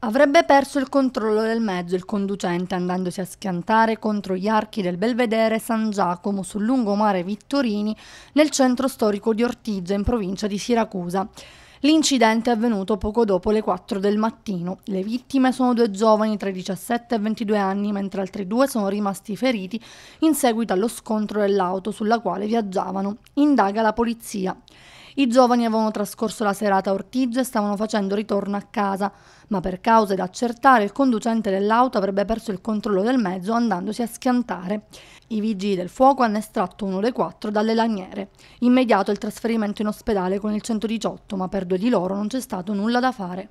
Avrebbe perso il controllo del mezzo il conducente andandosi a schiantare contro gli archi del belvedere San Giacomo sul lungomare Vittorini nel centro storico di Ortigia in provincia di Siracusa. L'incidente è avvenuto poco dopo le 4 del mattino. Le vittime sono due giovani tra i 17 e i 22 anni, mentre altri due sono rimasti feriti in seguito allo scontro dell'auto sulla quale viaggiavano, indaga la polizia. I giovani avevano trascorso la serata a Ortigia e stavano facendo ritorno a casa, ma per cause da accertare il conducente dell'auto avrebbe perso il controllo del mezzo andandosi a schiantare. I vigili del fuoco hanno estratto uno dei quattro dalle laniere. Immediato il trasferimento in ospedale con il 118, ma per due di loro non c'è stato nulla da fare.